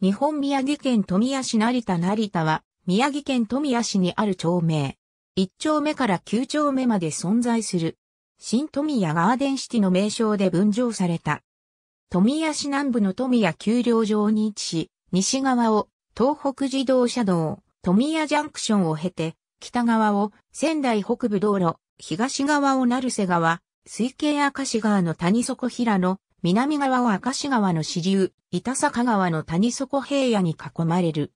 日本宮城県富谷市成田成田は、宮城県富谷市にある町名。1丁目から9丁目まで存在する。新富谷ガーデンシティの名称で分譲された。富谷市南部の富谷丘陵上に位置し、西側を東北自動車道、富谷ジャンクションを経て、北側を仙台北部道路、東側を成瀬川、水系明石川の谷底平野、南側は明石川の支流、板坂川の谷底平野に囲まれる。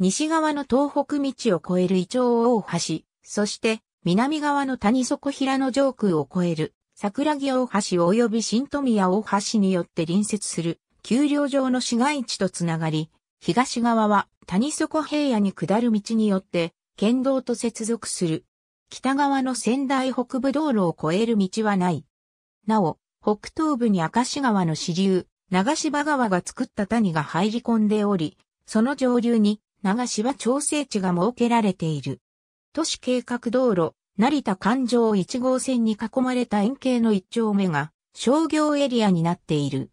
西側の東北道を越える伊調大橋、そして南側の谷底平野上空を越える桜木大橋及び新富谷大橋によって隣接する丘陵上の市街地とつながり、東側は谷底平野に下る道によって県道と接続する。北側の仙台北部道路を越える道はない。なお、北東部に明石川の支流、長芝川が作った谷が入り込んでおり、その上流に長芝調整地が設けられている。都市計画道路、成田環状1号線に囲まれた円形の1丁目が商業エリアになっている。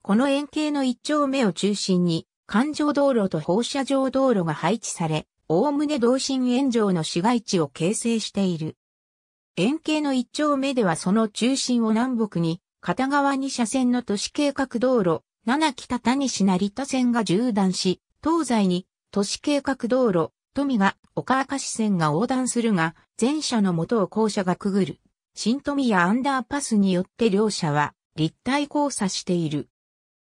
この円形の1丁目を中心に、環状道路と放射状道路が配置され、おおむね同心円状の市街地を形成している。円形の1丁目ではその中心を南北に片側2車線の都市計画道路、7北谷市成田線が縦断し、東西に都市計画道路、富が岡明市線が横断するが、前者の元を校舎がくぐる。新富やアンダーパスによって両者は立体交差している。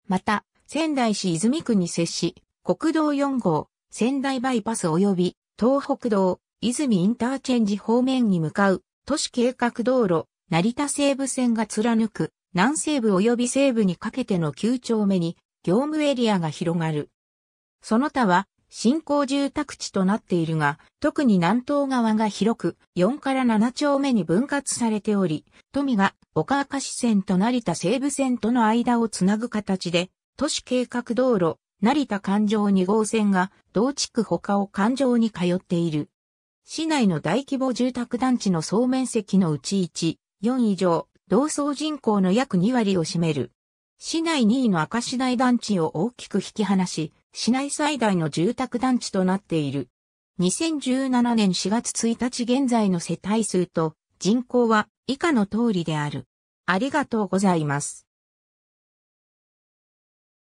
また、仙台市泉区に接し、国道4号、仙台バイパス及び東北道、泉インターチェンジ方面に向かう都市計画道路、成田西部線が貫く南西部及び西部にかけての9丁目に業務エリアが広がる。その他は新興住宅地となっているが、特に南東側が広く4から7丁目に分割されており、富が岡明市線と成田西部線との間をつなぐ形で、都市計画道路、成田環状2号線が同地区他を環状に通っている。市内の大規模住宅団地の総面積のうち1、4以上、同層人口の約2割を占める。市内2位の赤市内団地を大きく引き離し、市内最大の住宅団地となっている。2017年4月1日現在の世帯数と人口は以下の通りである。ありがとうございます。